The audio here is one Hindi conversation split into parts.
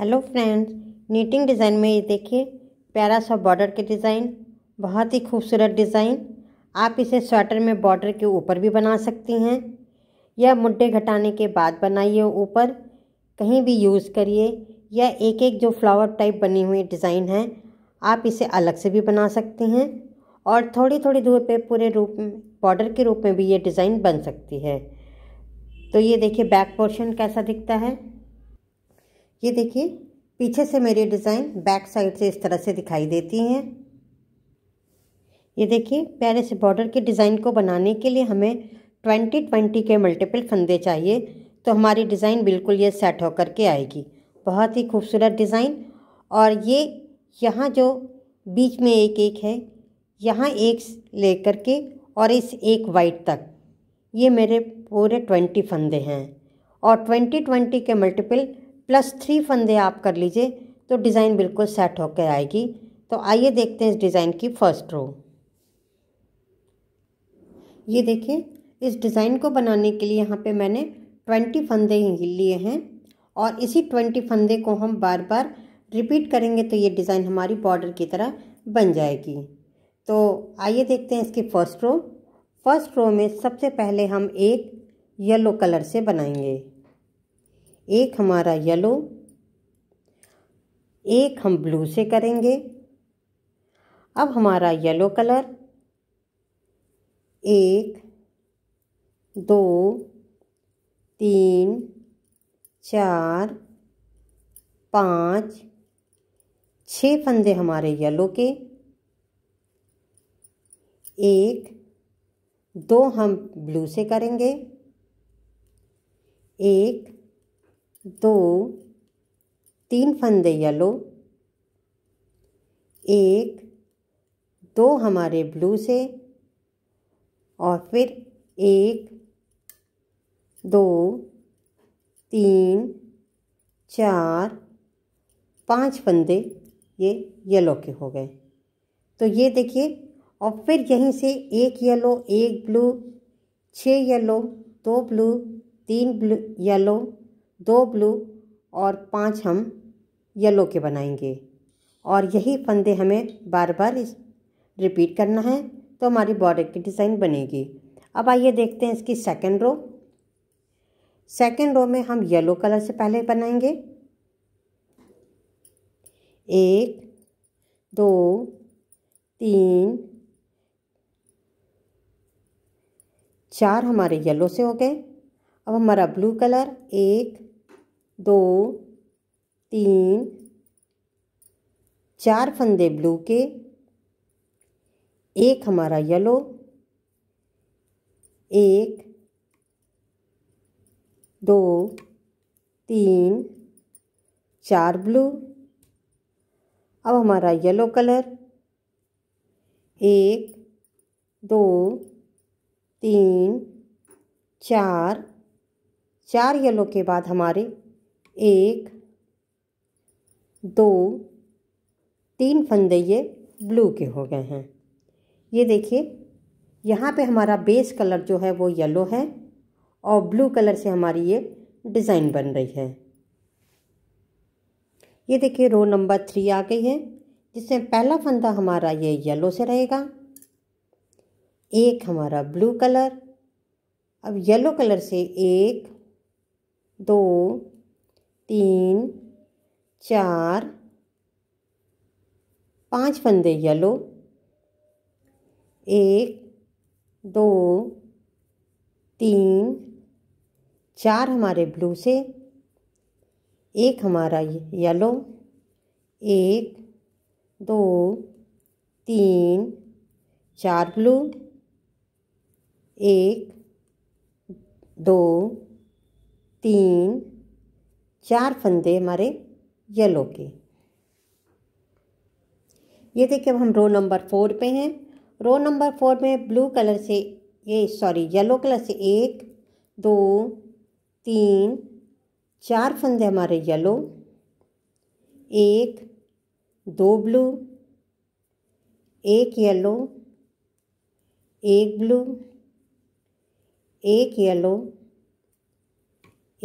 हेलो फ्रेंड्स नीटिंग डिज़ाइन में ये देखिए प्यारा सा बॉर्डर के डिज़ाइन बहुत ही खूबसूरत डिज़ाइन आप इसे स्वेटर में बॉर्डर के ऊपर भी बना सकती हैं या मुड्ढे घटाने के बाद बनाइए ऊपर कहीं भी यूज़ करिए या एक एक जो फ्लावर टाइप बनी हुई डिज़ाइन है आप इसे अलग से भी बना सकती हैं और थोड़ी थोड़ी दूर पे पूरे रूप बॉर्डर के रूप में भी ये डिज़ाइन बन सकती है तो ये देखिए बैक पोर्शन कैसा दिखता है ये देखिए पीछे से मेरी डिज़ाइन बैक साइड से इस तरह से दिखाई देती हैं ये देखिए प्यारे से बॉर्डर के डिज़ाइन को बनाने के लिए हमें ट्वेंटी ट्वेंटी के मल्टीपल फंदे चाहिए तो हमारी डिज़ाइन बिल्कुल ये सेट होकर के आएगी बहुत ही खूबसूरत डिज़ाइन और ये यहाँ जो बीच में एक एक है यहाँ एक लेकर के और इस एक वाइट तक ये मेरे पूरे ट्वेंटी फंदे हैं और ट्वेंटी ट्वेंटी के मल्टीपल प्लस थ्री फंदे आप कर लीजिए तो डिज़ाइन बिल्कुल सेट होकर आएगी तो आइए देखते हैं इस डिज़ाइन की फर्स्ट रो ये देखिए इस डिज़ाइन को बनाने के लिए यहाँ पे मैंने ट्वेंटी फंदे ही लिए हैं और इसी ट्वेंटी फंदे को हम बार बार रिपीट करेंगे तो ये डिज़ाइन हमारी बॉर्डर की तरह बन जाएगी तो आइए देखते हैं इसकी फर्स्ट रो फर्स्ट रो में सबसे पहले हम एक येलो कलर से बनाएंगे एक हमारा येलो एक हम ब्लू से करेंगे अब हमारा येलो कलर एक दो तीन चार पाँच छः फंदे हमारे येलो के एक दो हम ब्लू से करेंगे एक दो तीन फंदे येलो एक दो हमारे ब्लू से और फिर एक दो तीन चार पांच फंदे ये येलो के हो गए तो ये देखिए और फिर यहीं से एक येलो एक ब्लू छः येलो दो ब्लू तीन ब्लू येलो दो ब्लू और पांच हम येलो के बनाएंगे और यही फंदे हमें बार बार रिपीट करना है तो हमारी बॉर्डर की डिज़ाइन बनेगी अब आइए देखते हैं इसकी सेकेंड रो सेकेंड रो में हम येलो कलर से पहले बनाएंगे एक दो तीन चार हमारे येलो से हो गए अब हमारा ब्लू कलर एक दो तीन चार फंदे ब्लू के एक हमारा येलो एक दो तीन चार ब्लू अब हमारा येलो कलर एक दो तीन चार चार येलो के बाद हमारे एक दो तीन फंदे ये ब्लू के हो गए हैं ये देखिए यहाँ पे हमारा बेस कलर जो है वो येलो है और ब्लू कलर से हमारी ये डिज़ाइन बन रही है ये देखिए रो नंबर थ्री आ गई है जिसमें पहला फंदा हमारा ये येलो से रहेगा एक हमारा ब्लू कलर अब येलो कलर से एक दो तीन चार पांच फंदे येलो एक दो तीन चार हमारे ब्लू से एक हमारा येलो एक दो तीन चार ब्लू एक दो तीन चार फंदे हमारे येलो के ये देखिए अब हम रो नंबर फोर पे हैं रो नंबर फोर में ब्लू कलर से ये सॉरी येलो कलर से एक दो तीन चार फंदे हमारे येलो एक दो ब्लू एक येलो एक ब्लू एक येलो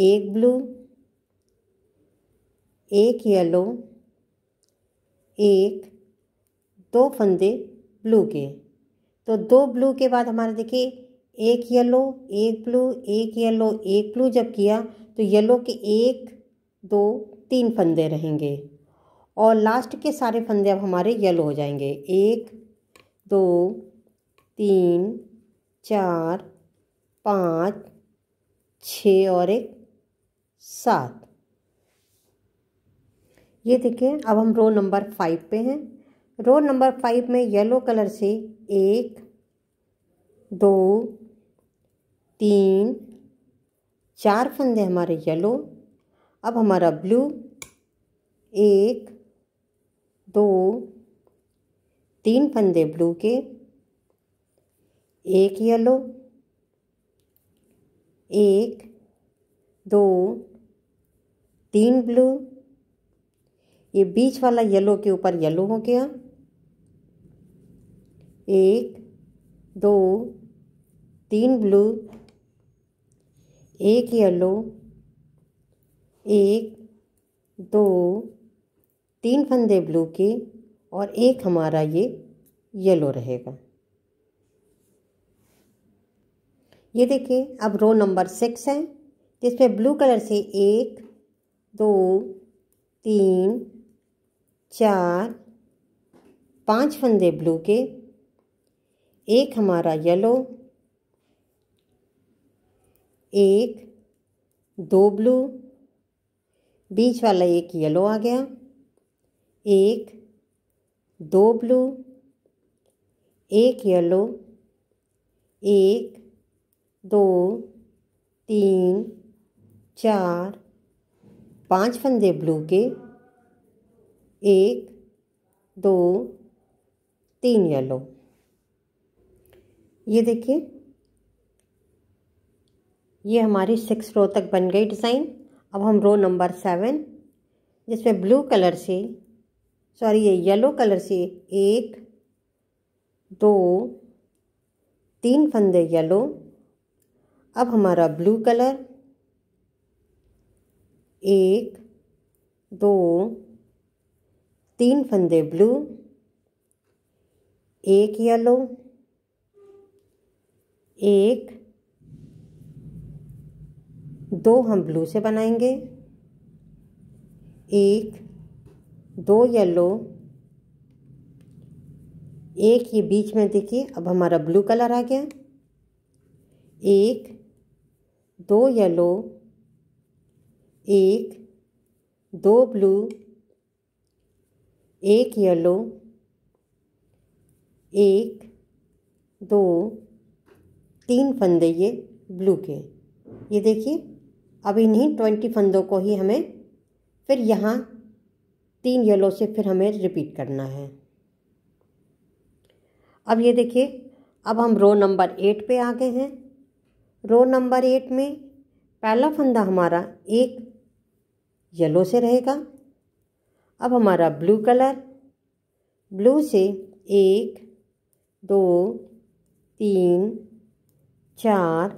एक ब्लू एक येलो एक दो फंदे ब्लू के तो दो ब्लू के बाद हमारा देखिए एक येलो एक ब्लू एक येलो एक ब्लू जब किया तो येलो के एक दो तीन फंदे रहेंगे और लास्ट के सारे फंदे अब हमारे येलो हो जाएंगे एक दो तीन चार पाँच छ और एक सात ये देखें अब हम रो नंबर फाइव पे हैं रो नंबर फाइव में येलो कलर से एक दो तीन चार फंदे हमारे येलो अब हमारा ब्लू एक दो तीन फंदे ब्लू के एक येलो एक दो तीन ब्लू ये बीच वाला येलो के ऊपर येलो हो गया एक दो तीन ब्लू एक येलो एक दो तीन फंदे ब्लू के और एक हमारा ये येलो रहेगा ये देखिए अब रो नंबर सिक्स है जिसमें ब्लू कलर से एक दो तीन चार पांच फंदे ब्लू के एक हमारा येलो एक दो ब्लू बीच वाला एक येलो आ गया एक दो ब्लू एक येलो एक दो तीन चार पांच फंदे ब्लू के एक दो तीन येलो ये देखिए ये हमारी सिक्स रो तक बन गई डिज़ाइन अब हम रो नंबर सेवन जिसमें ब्लू कलर से सॉरी ये येलो कलर से एक दो तीन फंदे येलो अब हमारा ब्लू कलर एक दो तीन फंदे ब्लू एक येलो एक दो हम ब्लू से बनाएंगे एक दो येलो एक ये बीच में देखिए अब हमारा ब्लू कलर आ गया एक दो येलो एक दो ब्लू एक येलो एक दो तीन फंदे ये ब्लू के ये देखिए अब इन्हीं ट्वेंटी फंदों को ही हमें फिर यहाँ तीन येलो से फिर हमें रिपीट करना है अब ये देखिए अब हम रो नंबर एट पे आ गए हैं रो नंबर एट में पहला फंदा हमारा एक येलो से रहेगा अब हमारा ब्लू कलर ब्लू से एक दो तीन चार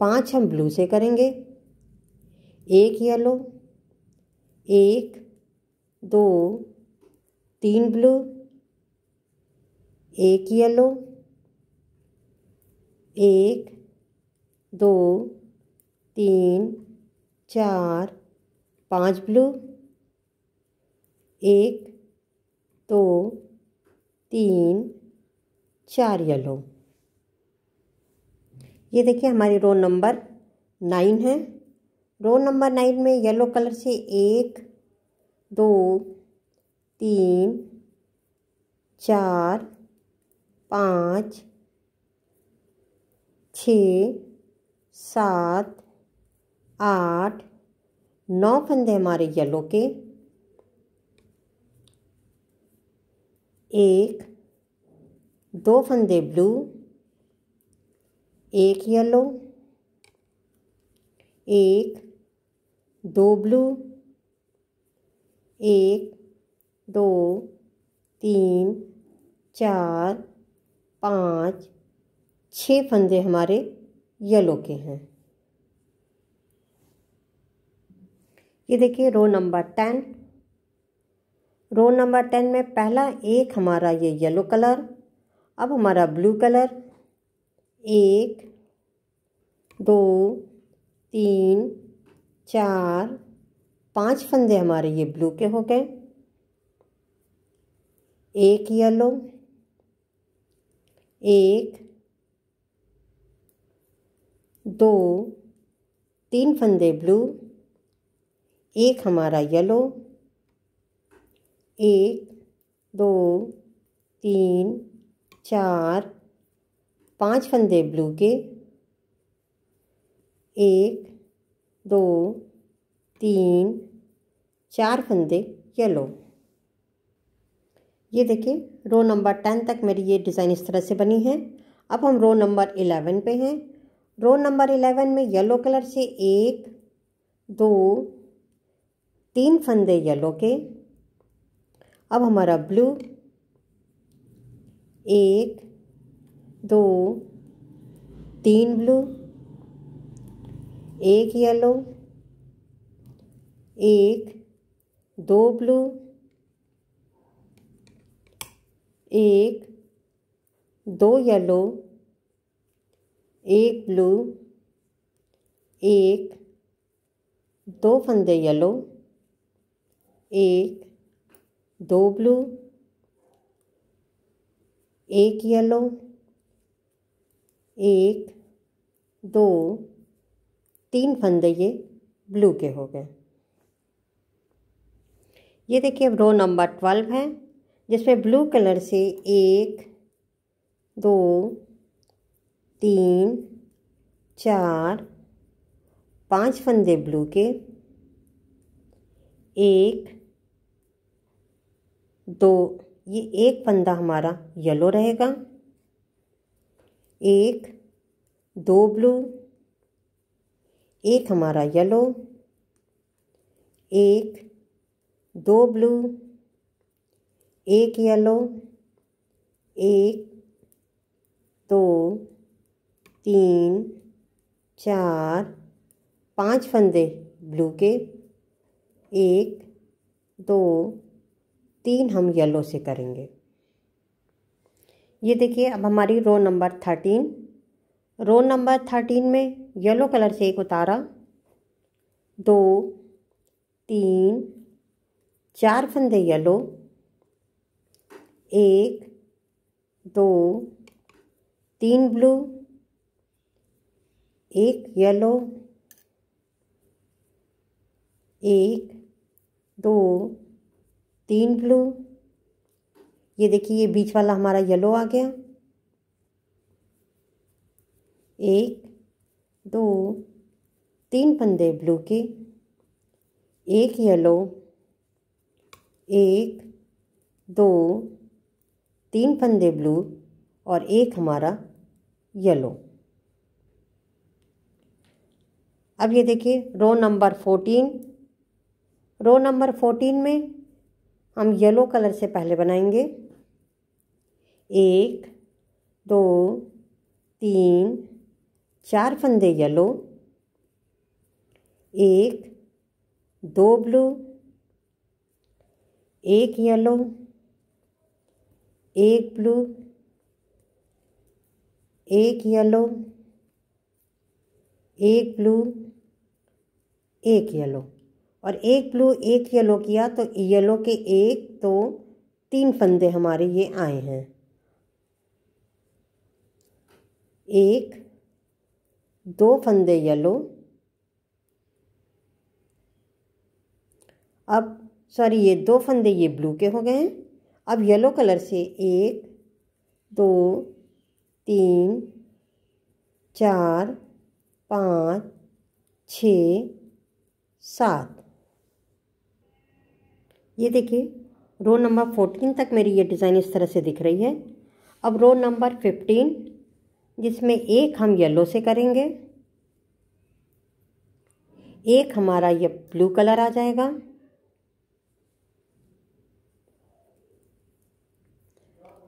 पाँच हम ब्लू से करेंगे एक येलो एक दो तीन ब्लू एक येलो एक दो तीन चार पाँच ब्लू एक दो तीन चार येलो ये देखिए हमारी रो नंबर नाइन है रो नंबर नाइन में येलो कलर से एक दो तीन चार पाँच छ सात आठ नौ फंदे हमारे येलो के एक दो फंदे ब्लू एक येलो एक दो ब्लू एक दो तीन चार पाँच छः फंदे हमारे येलो के हैं ये देखिए row number ten row number ten में पहला एक हमारा ये येलो कलर अब हमारा ब्लू कलर एक दो तीन चार पांच फंदे हमारे ये ब्लू के हो गए एक येलो एक दो तीन फंदे ब्लू एक हमारा येलो एक दो तीन चार पांच फंदे ब्लू के एक दो तीन चार फंदे येलो ये देखिए रो नंबर टेन तक मेरी ये डिज़ाइन इस तरह से बनी है अब हम रो नंबर इलेवन पे हैं रो नंबर इलेवन में येलो कलर से एक दो तीन फंदे येलो के अब हमारा ब्लू एक दो तीन ब्लू एक येलो एक दो ब्लू एक दो येलो एक ब्लू एक दो फंदे येलो एक दो ब्लू एक येलो एक दो तीन फंदे ये ब्लू के हो गए ये देखिए रो नंबर ट्वेल्व है जिसमें ब्लू कलर से एक दो तीन चार पांच फंदे ब्लू के एक दो ये एक फंदा हमारा येलो रहेगा एक दो ब्लू एक हमारा येलो एक दो ब्लू एक येलो एक दो तीन चार पांच फंदे ब्लू के एक दो तीन हम येलो से करेंगे ये देखिए अब हमारी row number thirteen row number thirteen में येलो कलर से एक उतारा दो तीन चार फंदे येलो एक दो तीन ब्लू एक येलो एक दो तीन ब्लू ये देखिए ये बीच वाला हमारा येलो आ गया एक दो तीन फंदे ब्लू के एक येलो एक दो तीन फंदे ब्लू और एक हमारा येलो अब ये देखिए row number fourteen row number fourteen में हम येलो कलर से पहले बनाएंगे एक दो तीन चार फंदे येलो एक दो ब्लू एक येलो एक ब्लू एक येलो एक ब्लू एक येलो और एक ब्लू एक येलो किया तो येलो के एक दो तो, तीन फंदे हमारे ये आए हैं एक दो फंदे येलो अब सॉरी ये दो फंदे ये ब्लू के हो गए हैं अब येलो कलर से एक दो तीन चार पाँच छ सात ये देखिए रो नंबर फोर्टीन तक मेरी ये डिज़ाइन इस तरह से दिख रही है अब रो नंबर फिफ्टीन जिसमें एक हम येलो से करेंगे एक हमारा ये ब्लू कलर आ जाएगा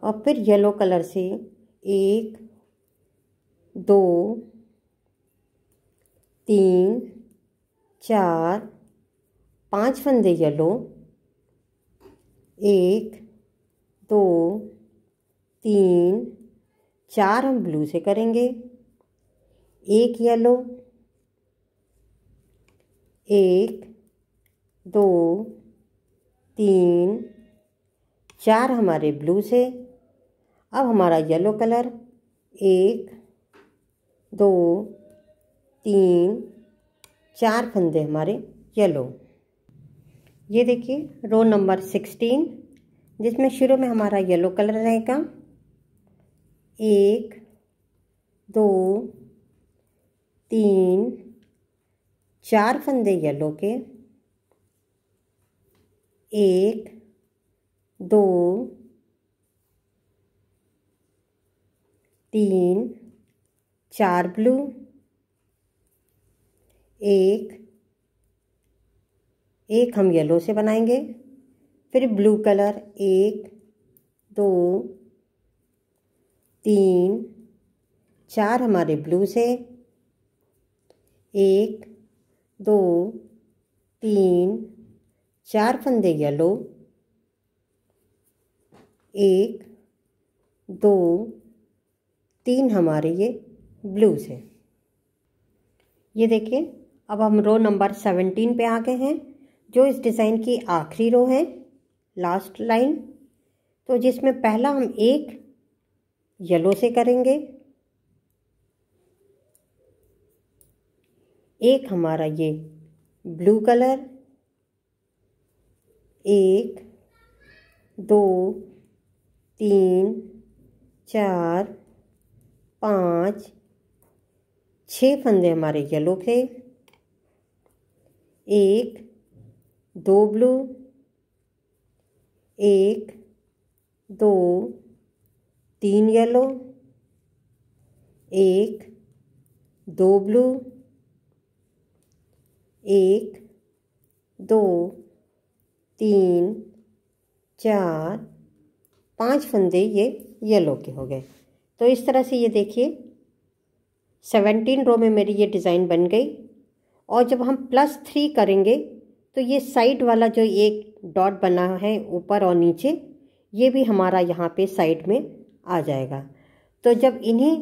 और फिर येलो कलर से एक दो तीन चार पाँच फंदे येलो एक दो तीन चार हम ब्लू से करेंगे एक येलो एक दो तीन चार हमारे ब्लू से अब हमारा येलो कलर एक दो तीन चार फंदे हमारे येलो ये देखिए रो नंबर सिक्सटीन जिसमें शुरू में हमारा येलो कलर रहेगा एक दो तीन चार फंदे येलो के एक दो तीन चार ब्लू एक एक हम येलो से बनाएंगे फिर ब्लू कलर एक दो तीन चार हमारे ब्लू से एक दो तीन चार फंदे येलो एक दो तीन हमारे ये ब्लू से ये देखिए अब हम रो नंबर सेवेंटीन पे आ गए हैं जो इस डिज़ाइन की आखिरी रो है लास्ट लाइन तो जिसमें पहला हम एक येलो से करेंगे एक हमारा ये ब्लू कलर एक दो तीन चार पाँच छः फंदे हमारे येलो के एक दो ब्लू एक दो तीन येलो एक दो ब्लू एक दो तीन चार पांच फंदे ये येलो के हो गए तो इस तरह से ये देखिए सेवेंटीन रो में मेरी ये डिज़ाइन बन गई और जब हम प्लस थ्री करेंगे तो ये साइड वाला जो एक डॉट बना है ऊपर और नीचे ये भी हमारा यहाँ पे साइड में आ जाएगा तो जब इन्हीं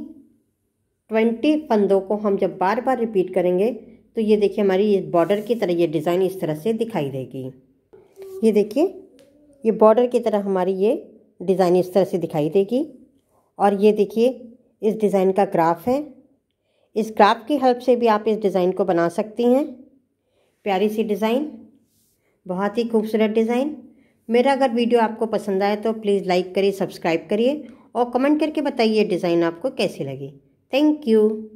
ट्वेंटी फंदों को हम जब बार बार रिपीट करेंगे तो ये देखिए हमारी ये बॉर्डर की तरह ये डिज़ाइन इस तरह से दिखाई देगी ये देखिए ये बॉर्डर की तरह हमारी ये डिज़ाइन इस तरह से दिखाई देगी और ये देखिए इस डिज़ाइन का ग्राफ है इस ग्राफ की हेल्प से भी आप इस डिज़ाइन को बना सकती हैं प्यारी सी डिज़ाइन बहुत ही खूबसूरत डिज़ाइन मेरा अगर वीडियो आपको पसंद आए तो प्लीज़ लाइक करिए सब्सक्राइब करिए और कमेंट करके बताइए डिज़ाइन आपको कैसी लगी थैंक यू